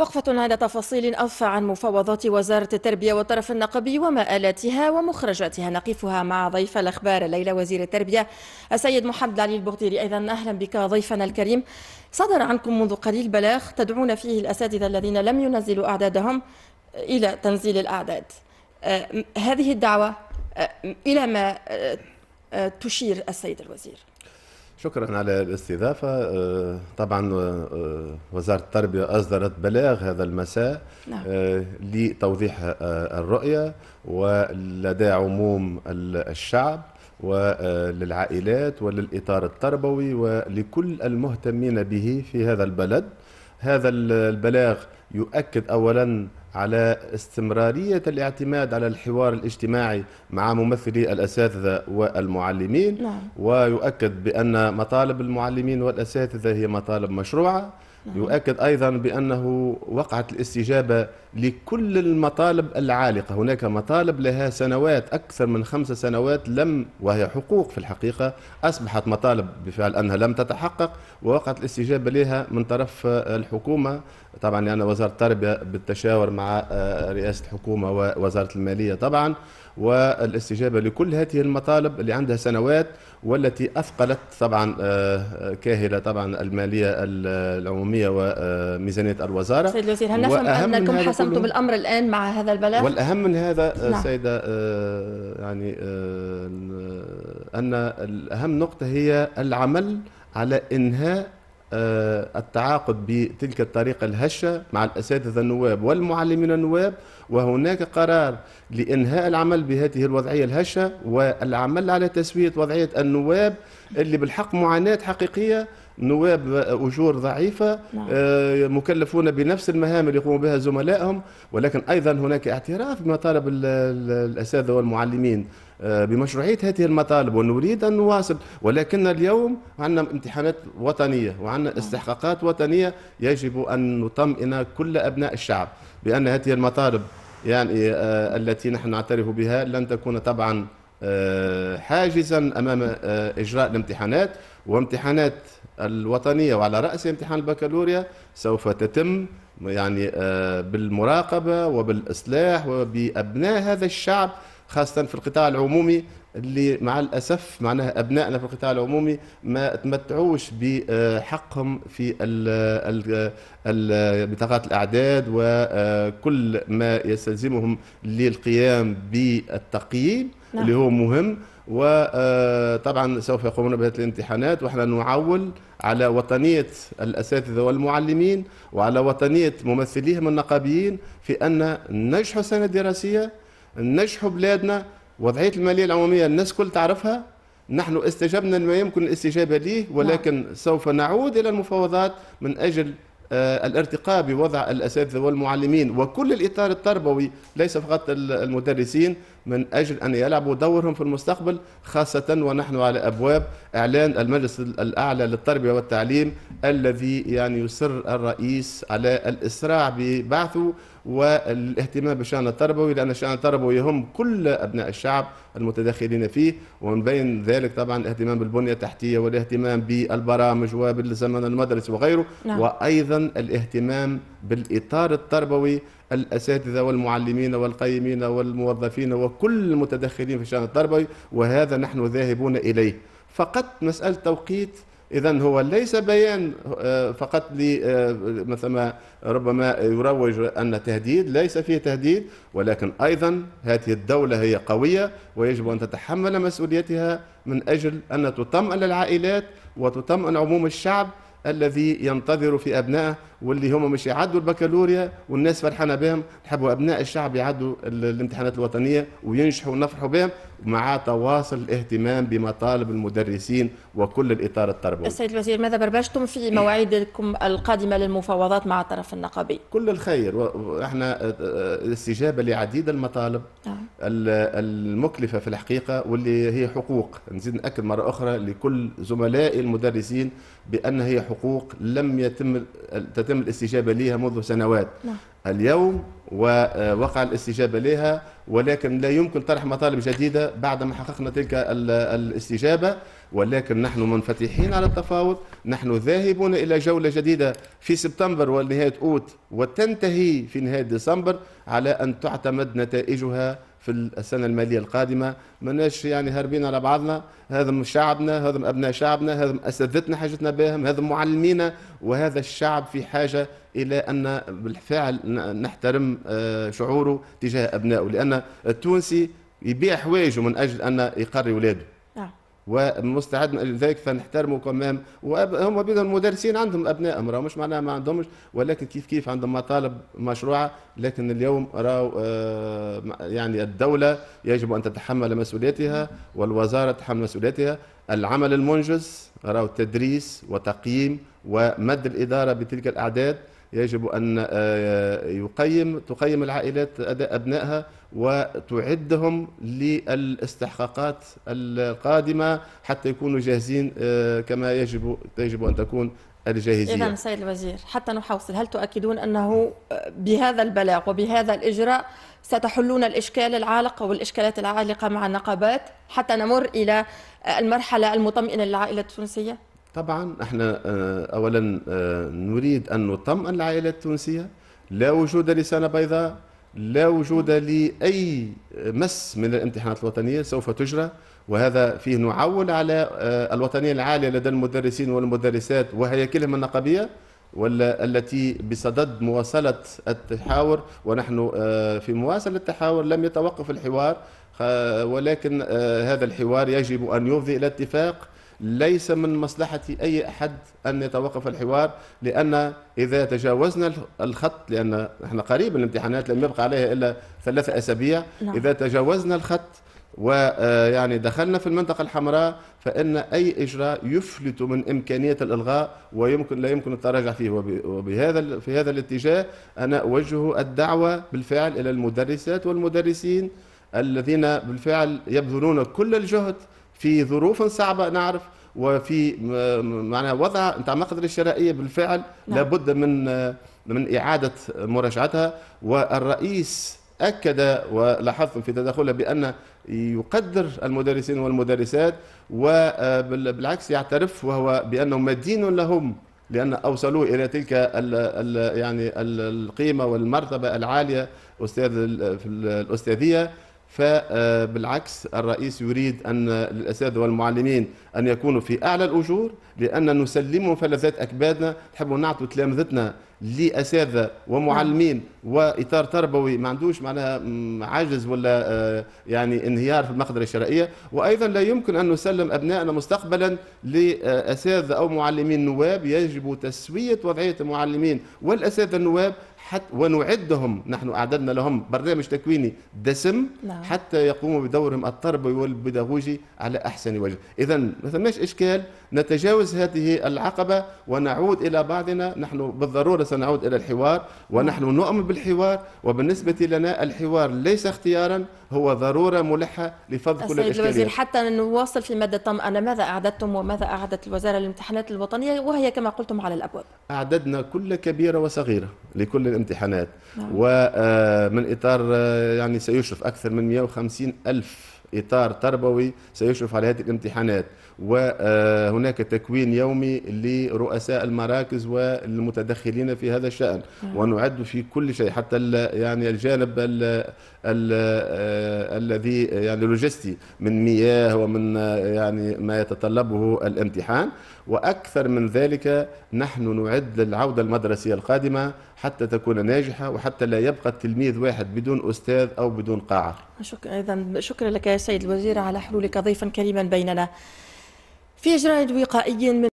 وقفة على تفاصيل أوفى عن مفاوضات وزارة التربية والطرف النقبي ومآلاتها ومخرجاتها نقفها مع ضيف الأخبار الليلة وزير التربية السيد محمد علي البغديري أيضا أهلا بك ضيفنا الكريم صدر عنكم منذ قليل بلاغ تدعون فيه الأساتذة الذين لم ينزلوا أعدادهم إلى تنزيل الأعداد آه، هذه الدعوة آه، إلى ما آه، تشير السيد الوزير شكرا على الاستضافة آه، طبعا آه، آه، وزارة التربية أصدرت بلاغ هذا المساء نعم. لتوضيح الرؤية ولدى عموم الشعب وللعائلات وللإطار التربوي ولكل المهتمين به في هذا البلد هذا البلاغ يؤكد أولا على استمرارية الاعتماد على الحوار الاجتماعي مع ممثلي الأساتذة والمعلمين نعم. ويؤكد بأن مطالب المعلمين والأساتذة هي مطالب مشروعة نعم. يؤكد أيضا بأنه وقعت الاستجابة لكل المطالب العالقة هناك مطالب لها سنوات أكثر من خمس سنوات لم وهي حقوق في الحقيقة أصبحت مطالب بفعل أنها لم تتحقق ووقعت الاستجابة لها من طرف الحكومة طبعا لأن يعني وزارة التربية بالتشاور مع آه، رئاسة الحكومة ووزارة المالية طبعا والاستجابة لكل هذه المطالب اللي عندها سنوات والتي أثقلت طبعا آه، آه، كاهلة طبعا المالية العمومية وميزانية الوزارة سيد الوزير هل نفهم أنكم حسمتم الأمر الآن مع هذا البلاغ؟ والأهم من هذا آه، نعم. سيدة يعني أن اهم نقطة هي العمل على إنهاء آه، التعاقد بتلك الطريقة الهشة مع الأساتذة النواب والمعلمين النواب وهناك قرار لإنهاء العمل بهذه الوضعية الهشة والعمل على تسوية وضعية النواب اللي بالحق معاناة حقيقية نواب اجور ضعيفه نعم. آه، مكلفون بنفس المهام اللي يقوم بها زملائهم ولكن ايضا هناك اعتراف بمطالب الاساتذه والمعلمين آه، بمشروعيه هذه المطالب ونريد ان نواصل ولكن اليوم عندنا امتحانات وطنيه وعندنا نعم. استحقاقات وطنيه يجب ان نطمئن كل ابناء الشعب بان هذه المطالب يعني آه، التي نحن نعترف بها لن تكون طبعا آه، حاجزا امام آه، اجراء الامتحانات وامتحانات الوطنيه وعلى راسها امتحان البكالوريا سوف تتم يعني آه، بالمراقبه وبالاصلاح وبابناء هذا الشعب خاصه في القطاع العمومي اللي مع الاسف معناها ابنائنا في القطاع العمومي ما تمتعوش بحقهم في بطاقات الاعداد وكل ما يستلزمهم للقيام بالتقييم نعم. اللي هو مهم وطبعا سوف يقومون بهذه الامتحانات ونحن نعول على وطنية الأساتذة والمعلمين وعلى وطنية ممثليهم النقابيين في أن ننجحوا السنة الدراسية ننجحوا بلادنا وضعية المالية العمومية الناس كل تعرفها نحن استجبنا ما يمكن الاستجابة ليه ولكن نعم. سوف نعود إلى المفاوضات من أجل آه، الارتقاء بوضع الاساتذه والمعلمين وكل الاطار التربوي ليس فقط المدرسين من اجل ان يلعبوا دورهم في المستقبل خاصه ونحن على ابواب اعلان المجلس الاعلى للتربيه والتعليم الذي يعني يصر الرئيس على الإسراع ببعثه والاهتمام بالشأن التربوي لأن الشأن التربوي يهم كل أبناء الشعب المتداخلين فيه ومن بين ذلك طبعا الاهتمام بالبنية التحتية والاهتمام بالبرامج وبالزمن المدرسي وغيره نعم. وأيضا الاهتمام بالإطار التربوي الأساتذة والمعلمين والقيمين والموظفين وكل المتدخلين في الشأن التربوي وهذا نحن ذاهبون إليه فقط مسألة توقيت اذا هو ليس بيان آه، فقط آه، مثلا ربما يروج ان تهديد ليس فيه تهديد ولكن ايضا هذه الدوله هي قويه ويجب ان تتحمل مسؤوليتها من اجل ان تطمئن العائلات وتطمئن عموم الشعب الذي ينتظر في ابنائه واللي هم مش يعدوا البكالوريا والناس فرحانه بهم نحبوا ابناء الشعب يعدوا الامتحانات الوطنيه وينجحوا ونفرحوا بهم مع تواصل الاهتمام بمطالب المدرسين وكل الاطار التربوي. السيد الوزير ماذا بربشتم في مواعيدكم القادمه للمفاوضات مع الطرف النقابي؟ كل الخير احنا آه، آه، استجابه لعديد المطالب نعم. المكلفه في الحقيقه واللي هي حقوق نزيد ناكد مره اخرى لكل زملائي المدرسين بان هي حقوق لم يتم تتم تم الاستجابة لها منذ سنوات نعم. اليوم ووقع آه، الاستجابة لها ولكن لا يمكن طرح مطالب جديدة بعدما حققنا تلك الاستجابة ولكن نحن منفتحين على التفاوض نحن ذاهبون إلى جولة جديدة في سبتمبر ونهاية أوت وتنتهي في نهاية ديسمبر على أن تعتمد نتائجها في السنه الماليه القادمه ماناش يعني هاربين على بعضنا هذا شعبنا هذا ابناء شعبنا هذا اساتذتنا حاجتنا بهم هذا معلمينا وهذا الشعب في حاجه الى ان بالفعل نحترم آه، شعوره تجاه ابنائه لان التونسي يبيع حوايجه من اجل ان يقري ولاده ومستعد لذلك فنحترمه كمام وهم بين المدرسين عندهم ابنائهم راهو مش معناها ما عندهمش ولكن كيف كيف عندهم مطالب مشروعه لكن اليوم راهو آه، يعني الدوله يجب ان تتحمل مسؤوليتها والوزاره تتحمل مسؤوليتها العمل المنجز راهو تدريس وتقييم ومد الاداره بتلك الاعداد يجب ان آه، يقيم تقيم العائلات اداء ابنائها وتعدهم للاستحقاقات القادمه حتى يكونوا جاهزين آه، كما يجب يجب ان تكون الجاهزيه. اذا سيد الوزير حتى نحوصل هل تؤكدون انه آه، بهذا البلاغ وبهذا الاجراء ستحلون الاشكال العالق او الاشكالات العالقه مع النقابات حتى نمر الى آه، المرحله المطمئنه للعائله التونسيه؟ طبعا احنا اولا نريد ان نطمئن العائله التونسيه لا وجود لسانه بيضاء لا وجود لأي مس من الامتحانات الوطنية سوف تجرى وهذا فيه نعول على آه، الوطنية العالية لدى المدرسين والمدرسات وهي كلهم النقابية والتي بصدد مواصلة التحاور ونحن آه، في مواصلة التحاور لم يتوقف الحوار ولكن آه، هذا الحوار يجب أن يفضي إلى اتفاق ليس من مصلحة أي أحد أن يتوقف الحوار لأن إذا تجاوزنا الخط لأن احنا قريب الامتحانات لم يبقى عليها إلا ثلاثة أسابيع نعم. إذا تجاوزنا الخط ويعني آه، دخلنا في المنطقة الحمراء فإن أي إجراء يفلت من إمكانية الإلغاء ويمكن لا يمكن التراجع فيه وبهذا في هذا الاتجاه أنا أوجه الدعوة بالفعل إلى المدرسات والمدرسين الذين بالفعل يبذلون كل الجهد في ظروف صعبه نعرف وفي معناها وضع نتاع مقدرة الشرائيه بالفعل نعم. لابد من من إعادة مراجعتها والرئيس أكد ولاحظتم في تدخله بأن يقدر المدرسين والمدرسات وبالعكس يعترف وهو بأنه مدين لهم لأن أوصلوه إلى تلك الـ الـ يعني القيمة والمرتبة العالية أستاذ الأستاذية فبالعكس آه، الرئيس يريد أن الأساتذة والمعلمين أن يكونوا في أعلى الأجور لأن نسلمهم فلذات أكبادنا نحبوا نعطوا تلامذتنا لأساتذة ومعلمين وإطار تربوي ما عندوش معناها عجز ولا آه، يعني انهيار في المقدرة الشرائية وأيضا لا يمكن أن نسلم أبنائنا مستقبلا لأساتذة أو معلمين نواب يجب تسوية وضعية المعلمين والأساتذة النواب حتى ونعدهم نحن أعددنا لهم برنامج تكويني دسم نعم. حتى يقوموا بدورهم التربوي والبيداغوجي على أحسن وجه إذا ما ثماش إشكال نتجاوز هذه العقبة ونعود إلى بعضنا نحن بالضرورة سنعود إلى الحوار ونحن نؤمن بالحوار وبالنسبة لنا الحوار ليس اختيارا هو ضرورة ملحة لفض كل الإشكاليات الوزير حتى نواصل في مادة أنا ماذا أعددتم وماذا أعدت الوزارة للامتحانات الوطنية وهي كما قلتم على الأبواب أعددنا كل كبيرة وصغيرة لكل الامتحانات نعم. ومن آه، إطار آه، يعني سيشرف أكثر من 150 ألف اطار تربوي سيشرف على هذه الامتحانات وهناك تكوين يومي لرؤساء المراكز والمتدخلين في هذا الشان نعم. ونعد في كل شيء حتى يعني الجانب آه، الذي يعني لوجستي من مياه ومن آه، يعني ما يتطلبه الامتحان واكثر من ذلك نحن نعد للعوده المدرسيه القادمه حتى تكون ناجحه وحتى لا يبقى التلميذ واحد بدون استاذ او بدون قاعه شكرا ايضا شكرا لك يا سيد الوزير على حلولك ضيفا كريما بيننا في اجراء وقائي من